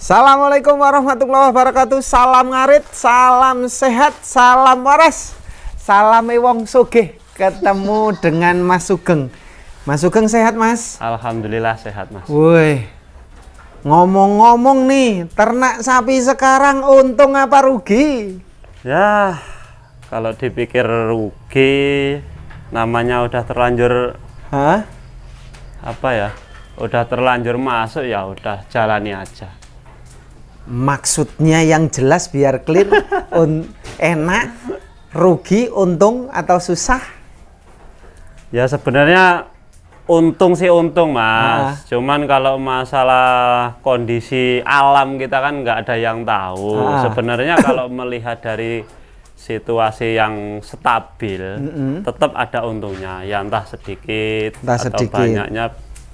Assalamualaikum warahmatullahi wabarakatuh. Salam ngarit, salam sehat, salam waras. Salam wong sugih. Ketemu dengan Mas Sugeng. Mas Sugeng sehat, Mas? Alhamdulillah sehat, Mas. Woi. Ngomong-ngomong nih, ternak sapi sekarang untung apa rugi? Ya, kalau dipikir rugi, namanya udah terlanjur. Hah? Apa ya? Udah terlanjur masuk ya udah jalani aja maksudnya yang jelas biar clear un enak rugi untung atau susah ya sebenarnya untung sih untung mas ah. cuman kalau masalah kondisi alam kita kan nggak ada yang tahu ah. sebenarnya kalau melihat dari situasi yang stabil mm -hmm. tetap ada untungnya ya entah sedikit entah atau sedikit. banyaknya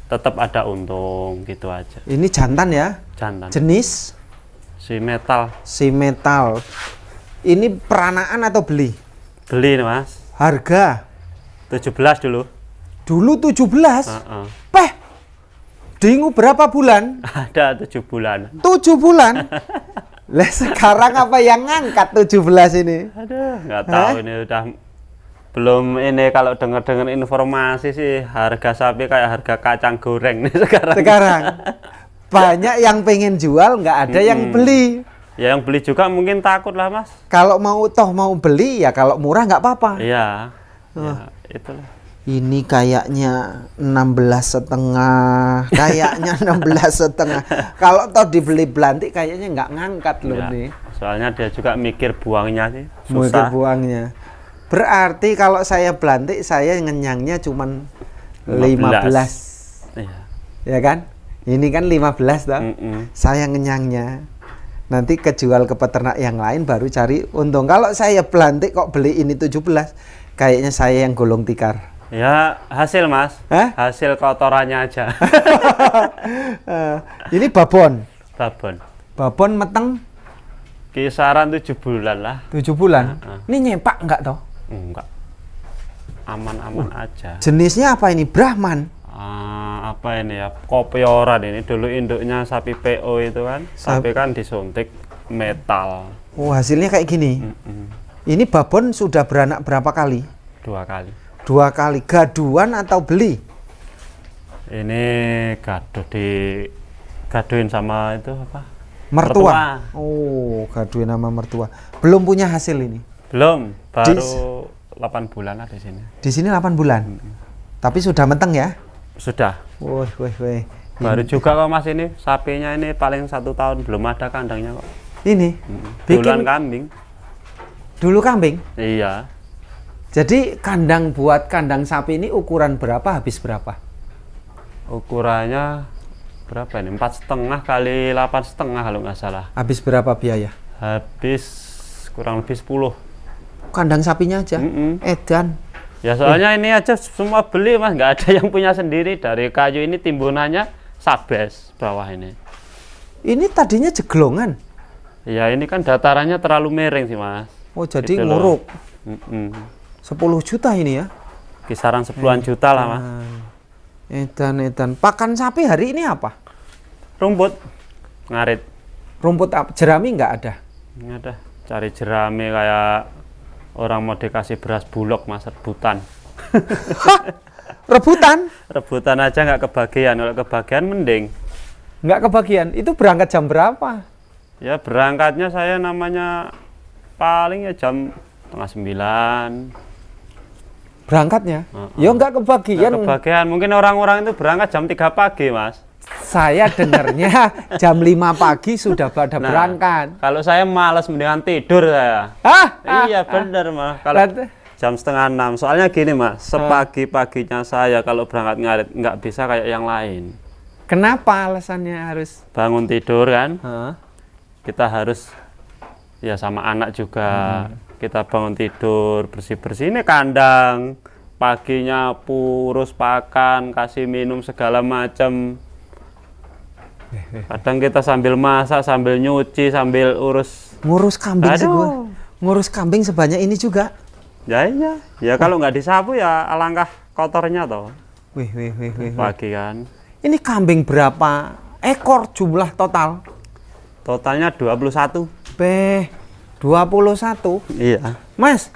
tetap ada untung gitu aja ini jantan ya jantan jenis si metal si metal ini peranaan atau beli beli ini mas harga 17 dulu dulu 17 uh -uh. peh dingu berapa bulan ada tujuh bulan tujuh bulan lah sekarang apa yang ngangkat 17 ini aduh nggak tahu eh? ini udah belum ini kalau dengar-dengar informasi sih harga sapi kayak harga kacang goreng nih sekarang. Sekarang banyak yang pengen jual nggak ada hmm. yang beli ya yang beli juga mungkin takut lah mas kalau mau toh mau beli ya kalau murah nggak apa-apa iya oh. ya, itulah ini kayaknya 16 setengah kayaknya 16 setengah kalau toh dibeli belantik kayaknya nggak ngangkat loh ya, nih soalnya dia juga mikir buangnya sih susah mikir buangnya berarti kalau saya belantik saya ngenyangnya cuman 15, 15. Iya. ya kan ini kan 15 belas mm -mm. saya ngenyangnya nanti kejual ke peternak yang lain baru cari untung kalau saya pelantik kok beli ini 17 kayaknya saya yang golong tikar ya hasil mas Hah? hasil kotorannya aja eh, ini babon babon babon meteng kisaran 7 bulan lah 7 bulan uh, -huh. ini nyepak enggak toh enggak aman-aman uh, aja jenisnya apa ini Brahman apa ini ya kopioran ini dulu induknya sapi PO itu kan sapi kan disuntik metal oh hasilnya kayak gini mm -mm. ini babon sudah beranak berapa kali dua kali dua kali gaduan atau beli ini gaduh di gaduin sama itu apa mertua, mertua. oh gaduin sama mertua belum punya hasil ini belum baru di, 8 bulan lah di sini di sini 8 bulan mm -mm. tapi sudah menteng ya sudah Wih, wih, wih. Baru ini. juga kok mas ini sapinya ini paling satu tahun belum ada kandangnya kok. Ini. Hmm. Duluan kambing. Dulu kambing. Iya. Jadi kandang buat kandang sapi ini ukuran berapa habis berapa? Ukurannya berapa ini? Empat setengah kali delapan setengah kalau nggak salah. Habis berapa biaya? Habis kurang lebih 10 Kandang sapinya aja. Mm -mm. Edan. Ya soalnya ini aja semua beli mas, nggak ada yang punya sendiri. Dari kayu ini timbunannya sabes bawah ini. Ini tadinya jeglongan. Ya ini kan datarannya terlalu miring sih mas. Oh jadi gitu nguruk. Mm -mm. 10 juta ini ya? Kisaran 10 juta lah mas. Edan edan. Pakan sapi hari ini apa? Rumput ngarit. Rumput apa? Jerami nggak ada? Nggak ada. Cari jerami kayak orang mau dikasih beras bulog mas rebutan rebutan rebutan aja nggak kebagian kalau kebagian mending nggak kebagian itu berangkat jam berapa ya berangkatnya saya namanya paling ya jam tengah sembilan berangkatnya uh -uh. ya nggak kebagian nggak kebagian mungkin orang-orang itu berangkat jam tiga pagi mas saya dengarnya jam 5 pagi sudah pada nah, berangkat. Kalau saya malas mendingan tidur saya. Ah, iya benar ah. malah kalau jam setengah enam. Soalnya gini mah, sepagi paginya saya kalau berangkat ngarit nggak bisa kayak yang lain. Kenapa alasannya harus? Bangun tidur kan, huh? kita harus ya sama anak juga. Hmm. Kita bangun tidur bersih bersih ini kandang paginya purus pakan kasih minum segala macam Kadang kita sambil masak, sambil nyuci, sambil urus. Ngurus kambing Aduh. Ngurus kambing sebanyak ini juga. Ya iya. Ya kalau nggak disapu ya alangkah kotornya toh. Wih, wih, wih, wih. Pagi kan. Ini kambing berapa ekor jumlah total? Totalnya 21. Beh, 21? Iya. Mas,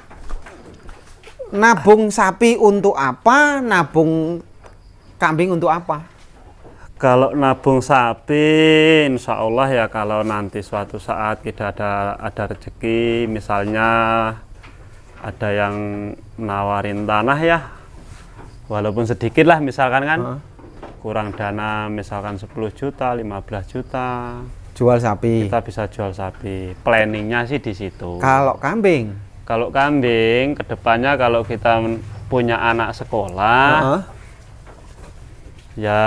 nabung sapi untuk apa? Nabung kambing untuk apa? Kalau nabung sapi, insya Allah ya kalau nanti suatu saat tidak ada ada rezeki, misalnya ada yang nawarin tanah ya, walaupun sedikit lah misalkan kan, huh? kurang dana misalkan 10 juta, 15 juta. Jual sapi. Kita bisa jual sapi. Planningnya sih di situ. Kalau kambing? Kalau kambing, kedepannya kalau kita punya anak sekolah, uh -huh. ya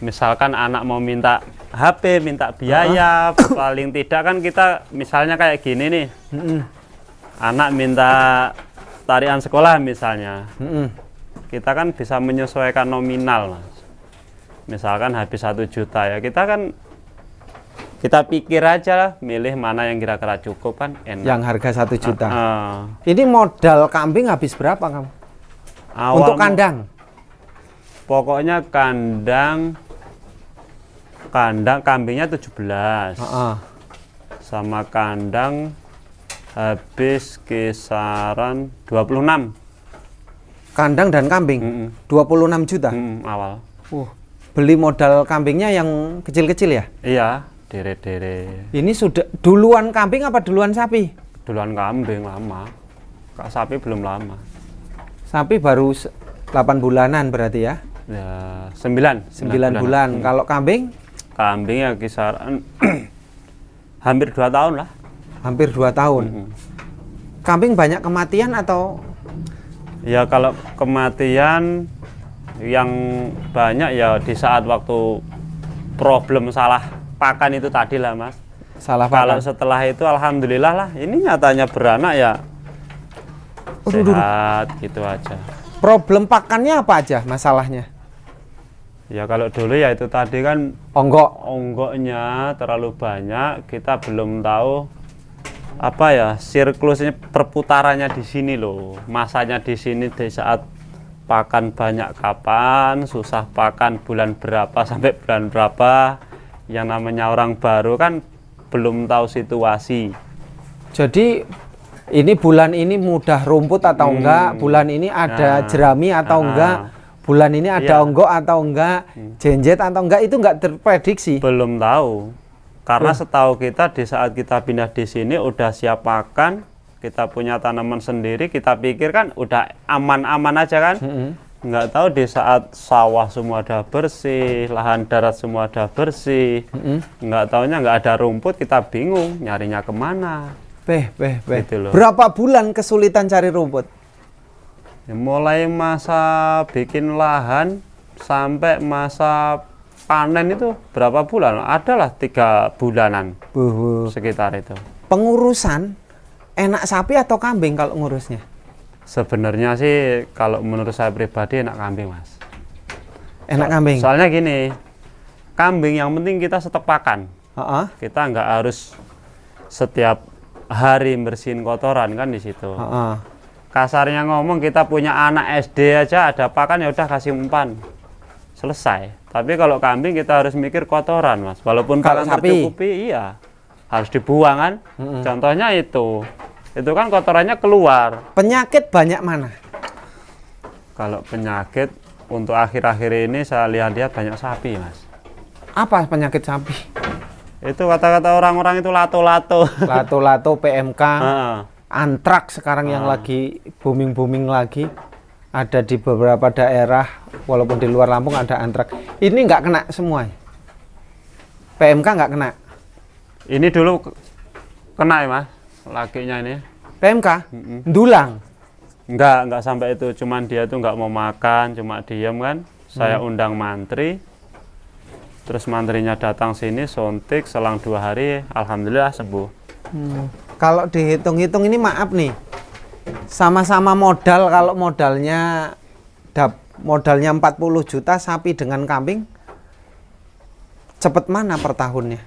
misalkan anak mau minta HP, minta biaya, uh-huh. paling tidak kan kita misalnya kayak gini nih, uh-uh. anak minta tarian sekolah misalnya, uh-uh. kita kan bisa menyesuaikan nominal mas. Misalkan habis satu juta ya, kita kan kita pikir aja lah, milih mana yang kira-kira cukup kan enak. Yang harga satu juta. Uh, uh. Ini modal kambing habis berapa kamu? Untuk kandang. Pokoknya kandang kandang kambingnya 17 uh -uh. sama kandang habis kisaran 26 kandang dan kambing mm -mm. 26 juta mm -mm, awal uh, beli modal kambingnya yang kecil-kecil ya iya dere-dere ini sudah duluan kambing apa duluan sapi duluan kambing lama kak sapi belum lama sapi baru 8 bulanan berarti ya ya 9 9, 9 bulan, bulan. Hmm. kalau kambing kambing ya kisaran hampir dua tahun lah hampir dua tahun mm -hmm. kambing banyak kematian atau ya kalau kematian yang banyak ya di saat waktu problem salah pakan itu tadi lah mas salah pakan. kalau setelah itu alhamdulillah lah ini nyatanya beranak ya Uduh, sehat duh. gitu aja problem pakannya apa aja masalahnya Ya kalau dulu ya itu tadi kan onggok onggoknya terlalu banyak, kita belum tahu apa ya siklusnya perputarannya di sini loh. Masanya di sini di saat pakan banyak kapan, susah pakan bulan berapa sampai bulan berapa. Yang namanya orang baru kan belum tahu situasi. Jadi ini bulan ini mudah rumput atau hmm. enggak? Bulan ini ada nah, jerami atau nah. enggak? bulan ini ada ya. onggok atau enggak, hmm. jenjet atau enggak itu enggak terprediksi. Belum tahu. Karena setahu kita di saat kita pindah di sini udah siap makan, kita punya tanaman sendiri, kita pikirkan udah aman-aman aja kan. Hmm. Enggak tahu di saat sawah semua ada bersih, lahan darat semua ada bersih. Hmm. Enggak taunya enggak ada rumput, kita bingung nyarinya kemana. Beh, beh, beh. Gitu loh. Berapa bulan kesulitan cari rumput? Ya, mulai masa bikin lahan sampai masa panen itu berapa bulan? Adalah tiga bulanan Buhu. sekitar itu. Pengurusan enak sapi atau kambing kalau ngurusnya? Sebenarnya sih kalau menurut saya pribadi enak kambing mas. Enak so kambing. Soalnya gini, kambing yang penting kita stok pakan. Uh -uh. Kita nggak harus setiap hari bersihin kotoran kan di situ. Uh -uh kasarnya ngomong kita punya anak SD aja ada pakan ya udah kasih umpan selesai tapi kalau kambing kita harus mikir kotoran mas walaupun kalau sapi. tercukupi iya harus dibuang kan mm-hmm. contohnya itu itu kan kotorannya keluar penyakit banyak mana kalau penyakit untuk akhir-akhir ini saya lihat-lihat banyak sapi mas apa penyakit sapi itu kata-kata orang-orang itu lato-lato lato-lato PMK antrak sekarang ah. yang lagi booming booming lagi ada di beberapa daerah walaupun di luar Lampung ada antrak ini nggak kena semua ya? PMK nggak kena ini dulu kena ya mas lakinya ini PMK mm -hmm. dulang nggak nggak sampai itu cuman dia tuh nggak mau makan cuma diem kan saya hmm. undang mantri terus mantrinya datang sini suntik selang dua hari alhamdulillah sembuh hmm kalau dihitung-hitung ini maaf nih sama-sama modal kalau modalnya dap, modalnya 40 juta sapi dengan kambing cepet mana per tahunnya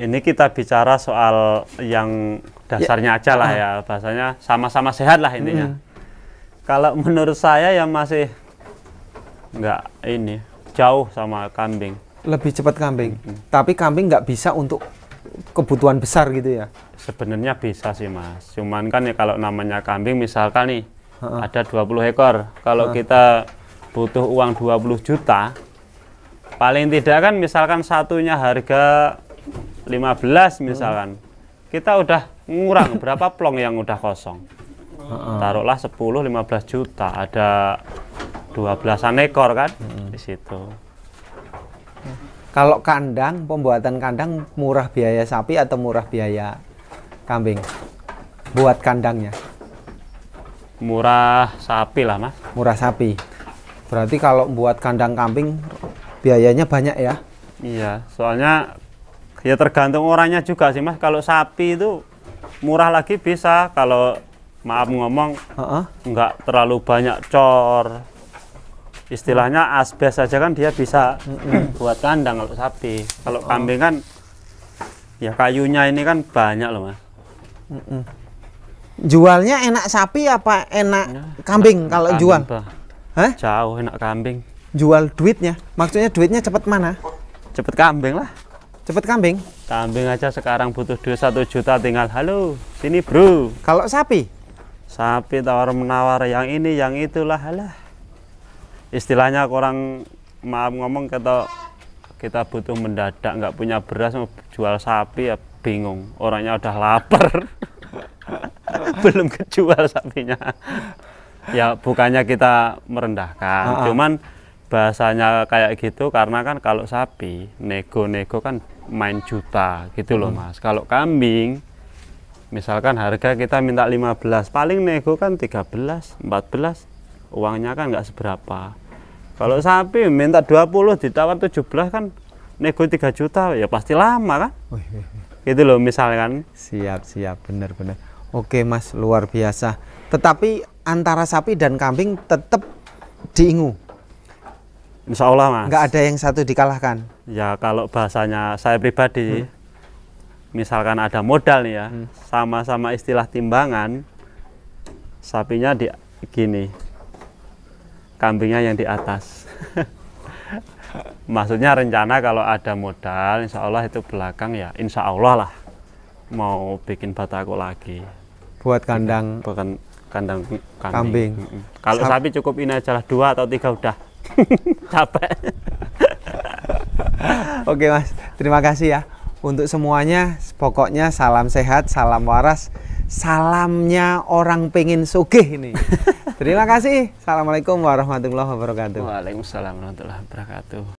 ini kita bicara soal yang dasarnya ya. aja lah ya ah. bahasanya sama-sama sehat lah intinya hmm. kalau menurut saya yang masih enggak ini jauh sama kambing lebih cepat kambing hmm. tapi kambing nggak bisa untuk kebutuhan besar gitu ya? Sebenarnya bisa sih mas, cuman kan ya kalau namanya kambing misalkan nih ha -ha. ada 20 ekor, kalau ha -ha. kita butuh uang 20 juta, paling tidak kan misalkan satunya harga 15 misalkan, ha -ha. kita udah ngurang berapa plong yang udah kosong. taruhlah sepuluh Taruhlah 10-15 juta, ada 12-an ekor kan ha -ha. di situ. Kalau kandang, pembuatan kandang murah biaya sapi atau murah biaya kambing? Buat kandangnya. Murah sapi lah, Mas. Murah sapi. Berarti kalau buat kandang kambing biayanya banyak ya? Iya, soalnya ya tergantung orangnya juga sih, Mas. Kalau sapi itu murah lagi bisa, kalau maaf ngomong, uh -uh. nggak terlalu banyak cor istilahnya asbes saja kan dia bisa buat kandang kalau sapi kalau oh. kambing kan ya kayunya ini kan banyak loh mas jualnya enak sapi apa enak ya, kambing enak kalau kambing jual Hah? jauh enak kambing jual duitnya maksudnya duitnya cepet mana cepet kambing lah cepet kambing kambing aja sekarang butuh duit satu juta tinggal halo sini bro kalau sapi sapi tawar menawar yang ini yang itulah halah istilahnya orang maaf ngomong kata kita butuh mendadak nggak punya beras mau jual sapi ya bingung orangnya udah lapar belum kejual sapinya ya bukannya kita merendahkan uh -huh. cuman bahasanya kayak gitu karena kan kalau sapi nego-nego kan main juta gitu loh hmm. mas kalau kambing misalkan harga kita minta 15 paling nego kan 13 14 uangnya kan nggak seberapa kalau sapi minta 20 ditawar 17 kan nego 3 juta ya pasti lama kan Itu loh misalkan siap siap benar benar oke mas luar biasa tetapi antara sapi dan kambing tetap diingu Insya Allah mas nggak ada yang satu dikalahkan ya kalau bahasanya saya pribadi hmm. misalkan ada modal nih ya hmm. sama-sama hmm. istilah timbangan sapinya di gini kambingnya yang di atas. Maksudnya rencana kalau ada modal, insya Allah itu belakang ya, insya Allah lah mau bikin batako lagi. Buat kandang. Bukan kandang kambing. kambing. Mm -hmm. Kalau Sab sapi cukup ini aja lah dua atau tiga udah capek. Oke mas, terima kasih ya untuk semuanya. Pokoknya salam sehat, salam waras salamnya orang pengen sugih ini. Terima kasih. Assalamualaikum warahmatullahi wabarakatuh. Waalaikumsalam warahmatullahi wabarakatuh.